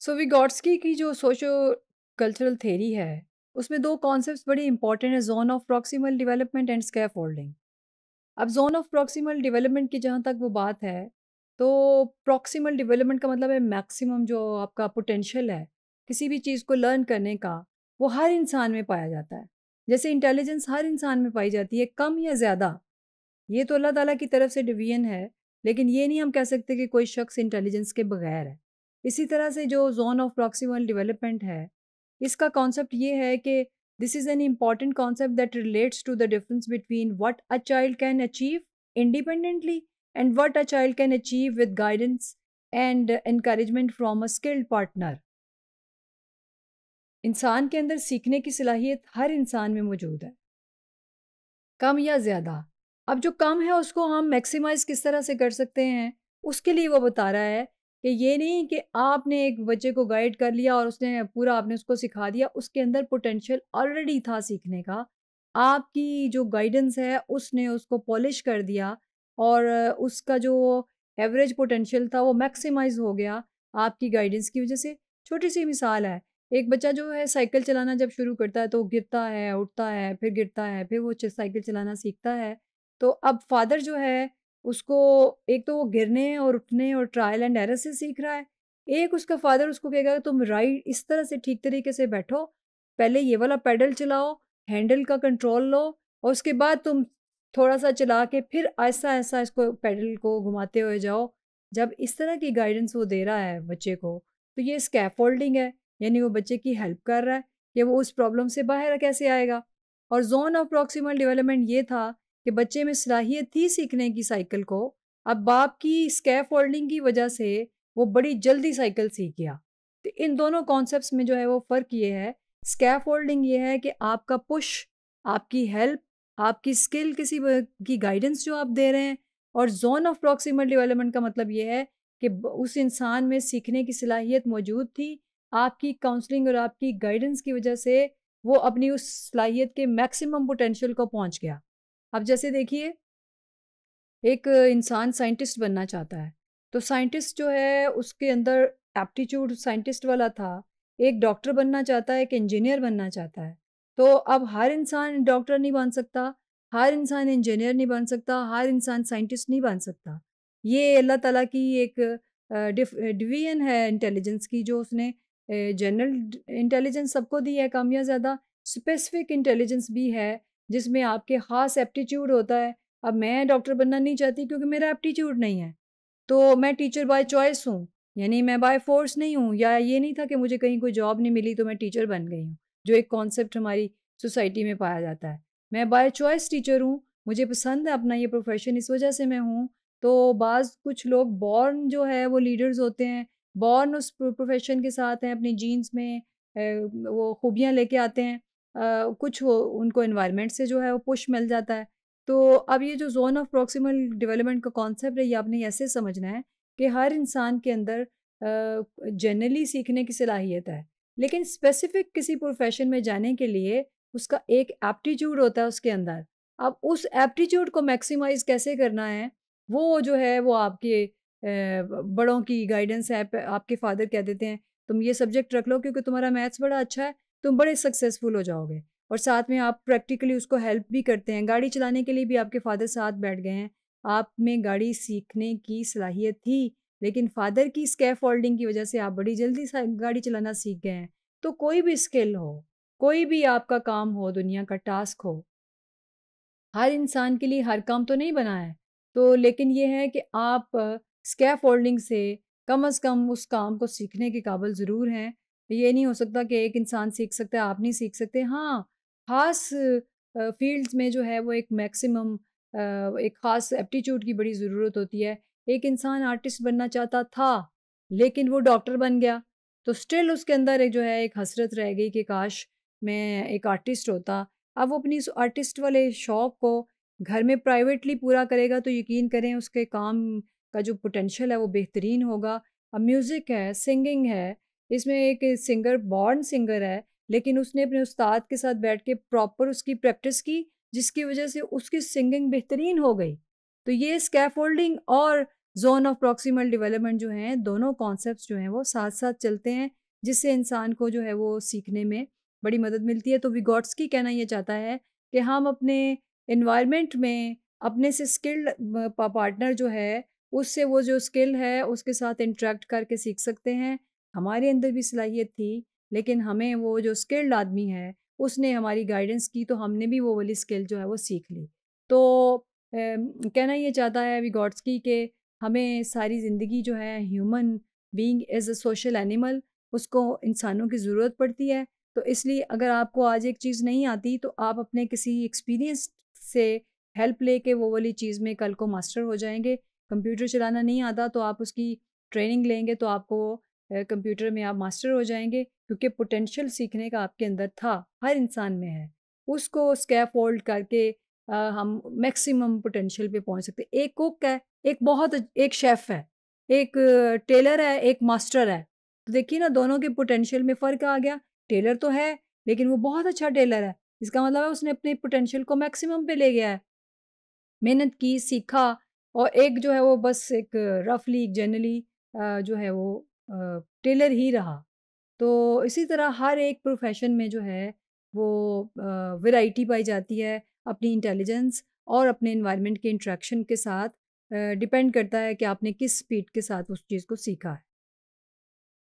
सो विगोट्स्की की जो socio cultural theory है उसमें दो कॉन्सेप्ट्स बड़े इंपॉर्टेंट है zone of proximal development and scaffolding अब जोन ऑफ प्रॉक्सिमल डेवलपमेंट की जहाँ तक वो बात है तो प्रॉक्सिमल डेवलपमेंट का मतलब है मैक्सिमम जो आपका पोटेंशियल है किसी भी चीज़ को लर्न करने का वो हर इंसान में पाया जाता है जैसे इंटेलिजेंस हर इंसान में पाई जाती है कम या ज़्यादा ये तो अल्लाह ताला की तरफ से डिवीजन है लेकिन ये नहीं हम कह सकते कि कोई शख्स इंटेलिजेंस के बगैर है इसी तरह से जो जोन ऑफ प्रॉक्सिमल डेवलपमेंट है इसका कॉन्सेप्ट ये है कि this is an important concept that relates to the difference between what a child can achieve independently and what a child can achieve with guidance and encouragement from a skilled partner इंसान के अंदर सीखने की सलाहियत हर इंसान में मौजूद है कम या ज़्यादा अब जो कम है उसको हम मैक्सिमाइज किस तरह से कर सकते हैं उसके लिए वो बता रहा है कि ये नहीं कि आपने एक बच्चे को गाइड कर लिया और उसने पूरा आपने उसको सिखा दिया उसके अंदर पोटेंशियल ऑलरेडी था सीखने का आपकी जो गाइडेंस है उसने उसको पॉलिश कर दिया और उसका जो एवरेज पोटेंशियल था वो मैक्सिमाइज हो गया आपकी गाइडेंस की वजह से छोटी सी मिसाल है एक बच्चा जो है साइकिल चलाना जब शुरू करता है तो गिरता है उठता है फिर गिरता है फिर वो साइकिल चलाना सीखता है तो अब फादर जो है उसको एक तो वो गिरने और उठने और ट्रायल एंड एरर से सीख रहा है एक उसका फादर उसको कहेगा तुम राइट इस तरह से ठीक तरीके से बैठो पहले ये वाला पैडल चलाओ हैंडल का कंट्रोल लो और उसके बाद तुम थोड़ा सा चला के फिर ऐसा ऐसा इसको पैडल को घुमाते हुए जाओ जब इस तरह की गाइडेंस वो दे रहा है बच्चे को तो ये स्कैफोल्डिंग है यानी वो बच्चे की हेल्प कर रहा है कि वो उस प्रॉब्लम से बाहर कैसे आएगा और जोन ऑफ प्रॉक्सिमल डेवलपमेंट ये था कि बच्चे में सलाहियत थी सीखने की साइकिल को अब बाप की स्कैफ की वजह से वो बड़ी जल्दी साइकिल सीख गया तो इन दोनों कॉन्सेप्ट में जो है वो फ़र्क ये है स्कैफ ये है कि आपका पुश आपकी हेल्प आपकी स्किल किसी की गाइडेंस जो आप दे रहे हैं और जोन ऑफ प्रॉक्सीमल डेवलपमेंट का मतलब ये है कि उस इंसान में सीखने की सलाहियत मौजूद थी आपकी काउंसलिंग और आपकी गाइडेंस की वजह से वो अपनी उस सलाहियत के मैक्सिमम पोटेंशियल को पहुंच गया अब जैसे देखिए एक इंसान साइंटिस्ट बनना चाहता है तो साइंटिस्ट जो है उसके अंदर एप्टीट्यूड साइंटिस्ट वाला था एक डॉक्टर बनना चाहता है एक इंजीनियर बनना चाहता है तो अब हर इंसान डॉक्टर नहीं बन सकता हर इंसान इंजीनियर नहीं बन सकता हर इंसान साइंटिस्ट नहीं बन सकता ये अल्लाह ताला की एक डिवीजन है इंटेलिजेंस की जो उसने जनरल इंटेलिजेंस सबको दी है कम या ज़्यादा स्पेसिफिक इंटेलिजेंस भी है जिसमें आपके ख़ास एप्टीट्यूड होता है अब मैं डॉक्टर बनना नहीं चाहती क्योंकि मेरा एप्टीट्यूड नहीं है तो मैं टीचर बाय चॉइस हूँ यानी मैं बाय फोर्स नहीं हूँ या ये नहीं था कि मुझे कहीं कोई जॉब नहीं मिली तो मैं टीचर बन गई हूँ जो एक कॉन्सेप्ट हमारी सोसाइटी में पाया जाता है मैं बाय चॉइस टीचर हूँ मुझे पसंद है अपना ये प्रोफेशन इस वजह से मैं हूँ तो बाज़ कुछ लोग बॉर्न जो है वो लीडर्स होते हैं बॉर्न उस प्रोफेशन के साथ हैं अपनी जीन्स में वो खूबियाँ लेके आते हैं कुछ हो उनको इन्वायरमेंट से जो है वो पुश मिल जाता है। तो अब ये जो ज़ोन ऑफ प्रॉक्सिमल डेवलपमेंट का कॉन्सेप्ट है ये आपने ऐसे समझना है कि हर इंसान के अंदर जनरली सीखने की सलाहियत है। लेकिन स्पेसिफिक किसी प्रोफ़ेशन में जाने के लिए उसका एक एप्टीट्यूड होता है उसके अंदर। अब उस एप्टीट्यूड को मैक्सिमाइज़ कैसे करना है वो जो है वो आपके बड़ों की गाइडेंस है। आपके फादर कह देते हैं तुम ये सब्जेक्ट रख लो क्योंकि तुम्हारा मैथ्स बड़ा अच्छा है। तुम बड़े सक्सेसफुल हो जाओगे और साथ में आप प्रैक्टिकली उसको हेल्प भी करते हैं गाड़ी चलाने के लिए भी आपके फादर साथ बैठ गए हैं आप में गाड़ी सीखने की सलाहियत थी लेकिन फादर की स्कैफ होल्डिंग की वजह से आप बड़ी जल्दी गाड़ी चलाना सीख गए हैं तो कोई भी स्किल हो कोई भी आपका काम हो दुनिया का टास्क हो हर इंसान के लिए हर काम तो नहीं बना है तो लेकिन ये है कि आप स्कैफ होल्डिंग से कम अज़ कम उस काम को सीखने के काबिल ज़रूर हैं ये नहीं हो सकता कि एक इंसान सीख सकता है आप नहीं सीख सकते हाँ खास फील्ड्स में जो है वो एक मैक्सिमम एक ख़ास एप्टीट्यूड की बड़ी ज़रूरत होती है एक इंसान आर्टिस्ट बनना चाहता था लेकिन वो डॉक्टर बन गया तो स्टिल उसके अंदर एक जो है एक हसरत रह गई कि काश मैं एक आर्टिस्ट होता अब वो अपनी आर्टिस्ट वाले शौक़ को घर में प्राइवेटली पूरा करेगा तो यकीन करें उसके काम का जो पोटेंशल है वो बेहतरीन होगा अब म्यूज़िक है सिंगिंग है इसमें एक सिंगर बॉर्न सिंगर है लेकिन उसने अपने उस्ताद के साथ बैठ के प्रॉपर उसकी प्रैक्टिस की जिसकी वजह से उसकी सिंगिंग बेहतरीन हो गई तो ये स्कैफोल्डिंग और जोन ऑफ प्रॉक्सिमल डेवलपमेंट जो हैं दोनों कॉन्सेप्ट जो हैं वो साथ साथ चलते हैं जिससे इंसान को जो है वो सीखने में बड़ी मदद मिलती है तो विगॉट्स की कहना ये चाहता है कि हम अपने इन्वायरमेंट में अपने से स्किल्ड पार्टनर जो है उससे वो जो स्किल है उसके साथ इंट्रैक्ट करके सीख सकते हैं हमारे अंदर भी सलाहियत थी लेकिन हमें वो जो स्किल्ड आदमी है उसने हमारी गाइडेंस की तो हमने भी वो वाली स्किल जो है वो सीख ली तो ए, कहना ये चाहता है अभी गॉड्स की कि हमें सारी ज़िंदगी जो है human being as a social animal उसको इंसानों की ज़रूरत पड़ती है तो इसलिए अगर आपको आज एक चीज़ नहीं आती तो आप अपने किसी एक्सपीरियंस से हेल्प ले के वो वाली चीज़ में कल को मास्टर हो जाएंगे कंप्यूटर चलाना नहीं आता तो आप उसकी ट्रेनिंग लेंगे तो आपको कंप्यूटर में आप मास्टर हो जाएंगे क्योंकि पोटेंशियल सीखने का आपके अंदर था हर इंसान में है उसको स्कैप होल्ड करके आ, हम मैक्सिमम पोटेंशियल पे पहुंच सकते एक कुक है एक बहुत एक शेफ़ है एक टेलर है एक मास्टर है तो देखिए ना दोनों के पोटेंशियल में फ़र्क आ गया टेलर तो है लेकिन वो बहुत अच्छा टेलर है इसका मतलब है उसने अपने पोटेंशियल को मैक्सिमम पे ले गया है मेहनत की सीखा और एक जो है वो बस एक रफली जनरली जो है वो टेलर ही रहा तो इसी तरह हर एक प्रोफेशन में जो है वो वैरायटी पाई जाती है अपनी इंटेलिजेंस और अपने इन्वायरमेंट के इंट्रैक्शन के साथ डिपेंड करता है कि आपने किस स्पीड के साथ उस चीज़ को सीखा है